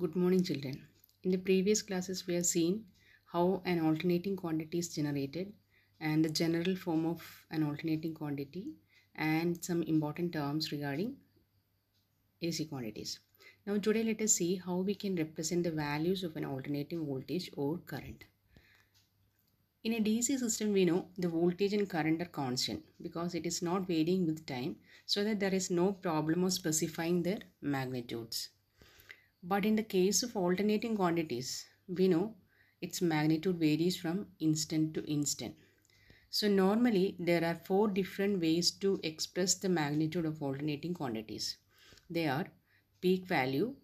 Good morning children. In the previous classes we have seen how an alternating quantity is generated and the general form of an alternating quantity and some important terms regarding AC quantities. Now today let us see how we can represent the values of an alternating voltage or current. In a DC system we know the voltage and current are constant because it is not varying with time so that there is no problem of specifying their magnitudes. But in the case of alternating quantities, we know its magnitude varies from instant to instant. So normally there are four different ways to express the magnitude of alternating quantities. They are peak value,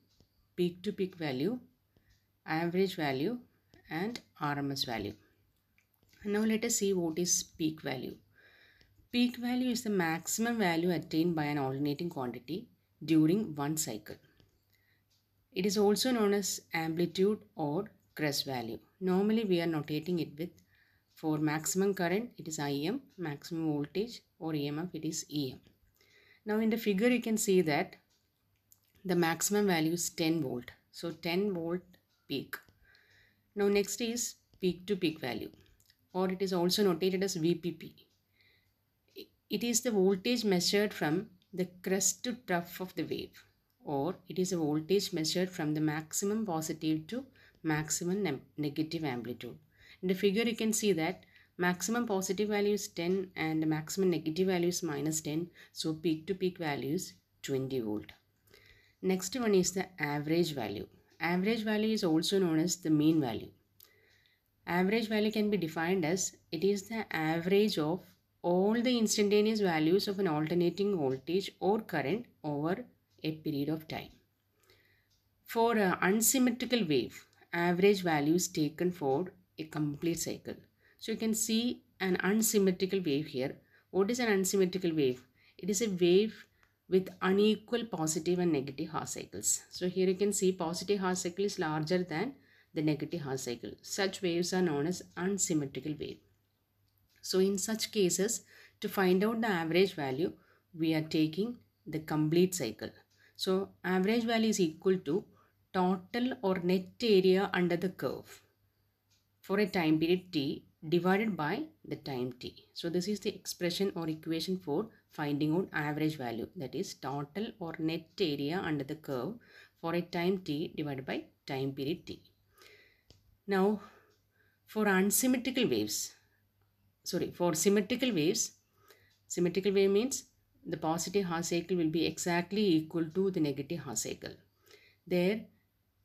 peak to peak value, average value and RMS value. Now let us see what is peak value. Peak value is the maximum value attained by an alternating quantity during one cycle. It is also known as amplitude or crest value. Normally we are notating it with for maximum current it is IM, maximum voltage or EMF it is EM. Now in the figure you can see that the maximum value is 10 volt. So 10 volt peak. Now next is peak to peak value or it is also notated as VPP. It is the voltage measured from the crest to trough of the wave or it is a voltage measured from the maximum positive to maximum ne negative amplitude. In the figure you can see that maximum positive value is 10 and maximum negative value is minus 10 so peak to peak value is 20 volt. Next one is the average value. Average value is also known as the mean value. Average value can be defined as it is the average of all the instantaneous values of an alternating voltage or current over a period of time. For an unsymmetrical wave, average value is taken for a complete cycle. So you can see an unsymmetrical wave here. What is an unsymmetrical wave? It is a wave with unequal positive and negative half cycles. So here you can see positive half cycle is larger than the negative half cycle. Such waves are known as unsymmetrical wave. So in such cases, to find out the average value, we are taking the complete cycle. So average value is equal to total or net area under the curve for a time period t divided by the time t. So this is the expression or equation for finding out average value that is total or net area under the curve for a time t divided by time period t. Now for unsymmetrical waves, sorry for symmetrical waves, symmetrical wave means the positive half cycle will be exactly equal to the negative half cycle. There,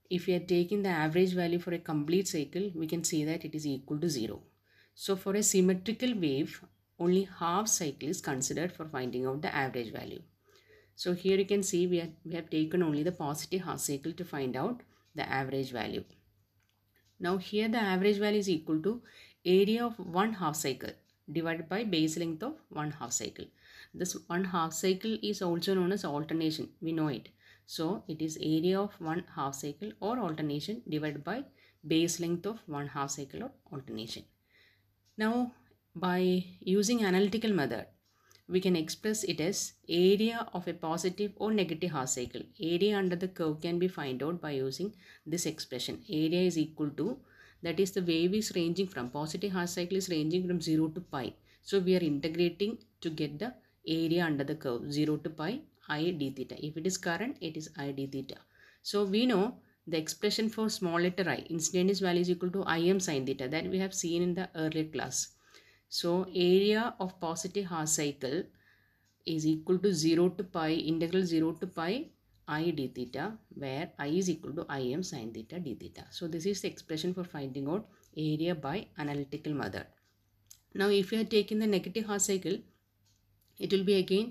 if we are taking the average value for a complete cycle, we can see that it is equal to 0. So for a symmetrical wave, only half cycle is considered for finding out the average value. So here you can see we, have we have taken only the positive half cycle to find out the average value. Now here the average value is equal to area of one half cycle divided by base length of one half cycle. This one half cycle is also known as alternation. We know it. So it is area of one half cycle or alternation divided by base length of one half cycle or alternation. Now by using analytical method, we can express it as area of a positive or negative half cycle. Area under the curve can be find out by using this expression. Area is equal to, that is the wave is ranging from positive half cycle is ranging from 0 to pi. So we are integrating to get the area under the curve 0 to pi i d theta. If it is current, it is i d theta. So we know the expression for small letter i, instantaneous value is equal to i m sine theta that we have seen in the earlier class. So area of positive half cycle is equal to 0 to pi integral 0 to pi i d theta where i is equal to i m sine theta d theta. So this is the expression for finding out area by analytical method. Now if you are taking the negative half cycle it will be again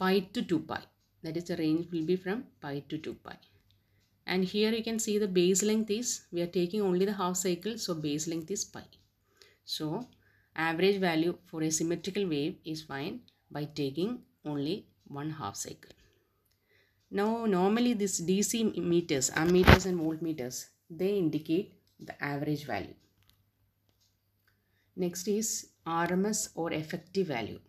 pi to 2 pi that is the range will be from pi to 2 pi and here you can see the base length is we are taking only the half cycle so base length is pi so average value for a symmetrical wave is fine by taking only one half cycle now normally this dc meters ammeters and voltmeters they indicate the average value next is rms or effective value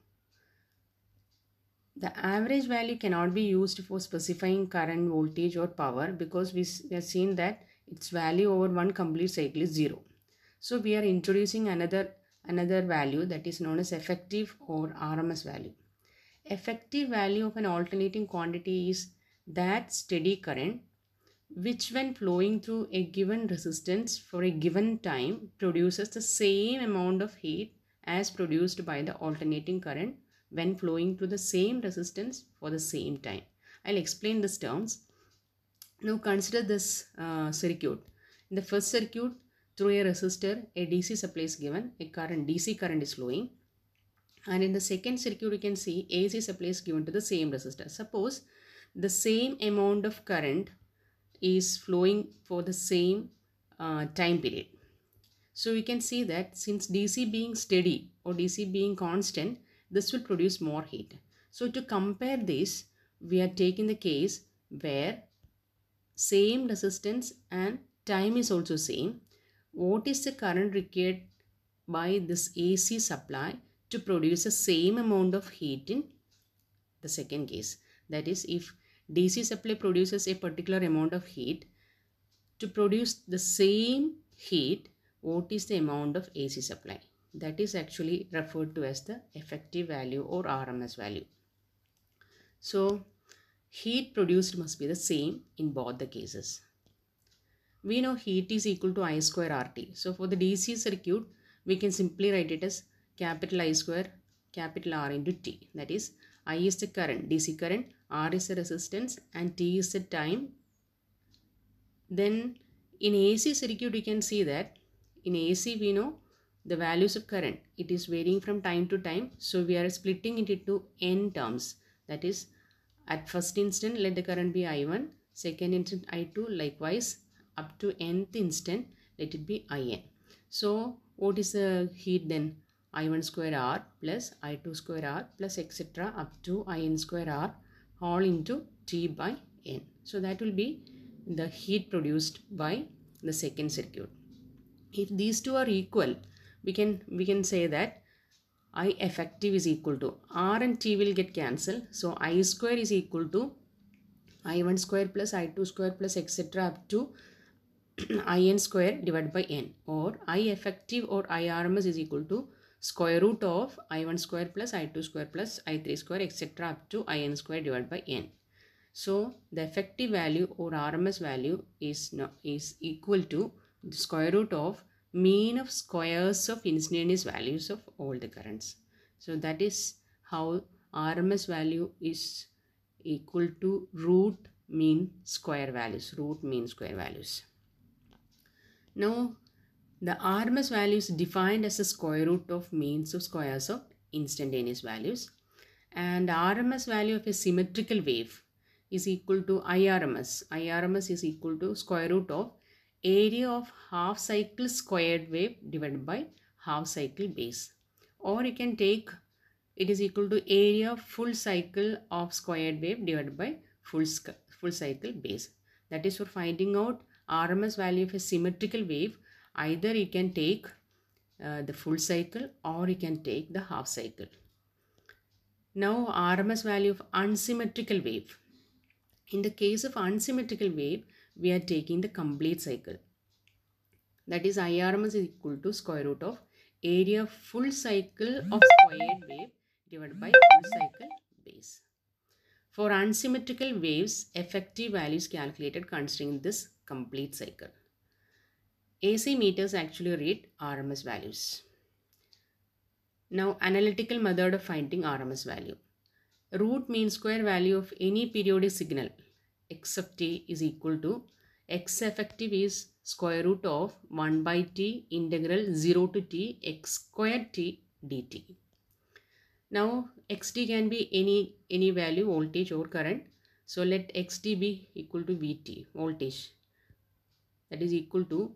the average value cannot be used for specifying current voltage or power because we have seen that its value over one complete cycle is 0. So we are introducing another another value that is known as effective or RMS value. Effective value of an alternating quantity is that steady current which when flowing through a given resistance for a given time produces the same amount of heat as produced by the alternating current when flowing to the same resistance for the same time. I'll explain these terms. Now consider this uh, circuit. In the first circuit, through a resistor, a DC supply is given, a current, DC current is flowing. And in the second circuit, you can see AC supply is given to the same resistor. Suppose the same amount of current is flowing for the same uh, time period. So we can see that since DC being steady or DC being constant, this will produce more heat. So to compare this, we are taking the case where same resistance and time is also same. What is the current required by this AC supply to produce the same amount of heat in the second case? That is, if DC supply produces a particular amount of heat, to produce the same heat, what is the amount of AC supply? that is actually referred to as the effective value or RMS value. So heat produced must be the same in both the cases. We know heat is equal to I square RT. So for the DC circuit, we can simply write it as capital I square capital R into T. That is I is the current, DC current, R is the resistance and T is the time. Then in AC circuit, we can see that in AC we know the values of current it is varying from time to time so we are splitting it into n terms that is at first instant let the current be i1 second instant i2 likewise up to nth instant let it be in so what is the heat then i1 square r plus i2 square r plus etc up to in square r all into t by n so that will be the heat produced by the second circuit if these two are equal we can we can say that I effective is equal to R and T will get cancelled. So I square is equal to I1 square plus I2 square plus etc up to IN square divided by N or I effective or IRMS is equal to square root of I1 square plus I2 square plus I3 square etc up to IN square divided by N. So the effective value or RMS value is, no, is equal to square root of mean of squares of instantaneous values of all the currents. So that is how RMS value is equal to root mean square values, root mean square values. Now the RMS value is defined as the square root of means of squares of instantaneous values and RMS value of a symmetrical wave is equal to IRMS. IRMS is equal to square root of area of half cycle squared wave divided by half cycle base or you can take it is equal to area full cycle of squared wave divided by full, full cycle base that is for finding out RMS value of a symmetrical wave either you can take uh, the full cycle or you can take the half cycle. Now RMS value of unsymmetrical wave. In the case of unsymmetrical wave we are taking the complete cycle. That is IRMS is equal to square root of area full cycle of squared wave divided by full cycle base. For unsymmetrical waves, effective values calculated considering this complete cycle. AC meters actually read RMS values. Now, analytical method of finding RMS value. Root mean square value of any periodic signal X of t is equal to x effective is square root of 1 by t integral 0 to t x squared t dt. Now xt can be any any value voltage or current. So let xt be equal to vt voltage that is equal to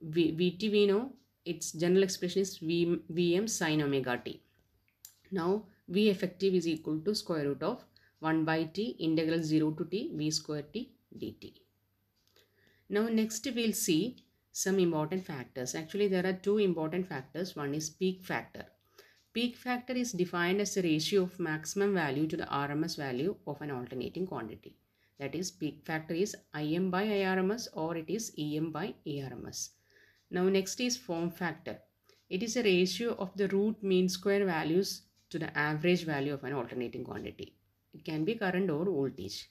v, vt we know its general expression is v, vm sine omega t. Now v effective is equal to square root of 1 by t integral 0 to t v square t dt. Now next we'll see some important factors. Actually there are two important factors. One is peak factor. Peak factor is defined as the ratio of maximum value to the RMS value of an alternating quantity. That is peak factor is IM by IRMS or it is EM by ERMS. Now next is form factor. It is a ratio of the root mean square values to the average value of an alternating quantity. It can be current or voltage.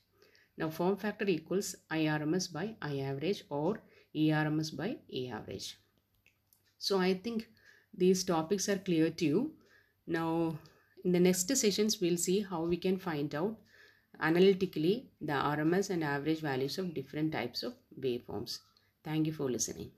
Now form factor equals IRMS by I average or ERMS by A average. So I think these topics are clear to you. Now in the next sessions we'll see how we can find out analytically the RMS and average values of different types of waveforms. Thank you for listening.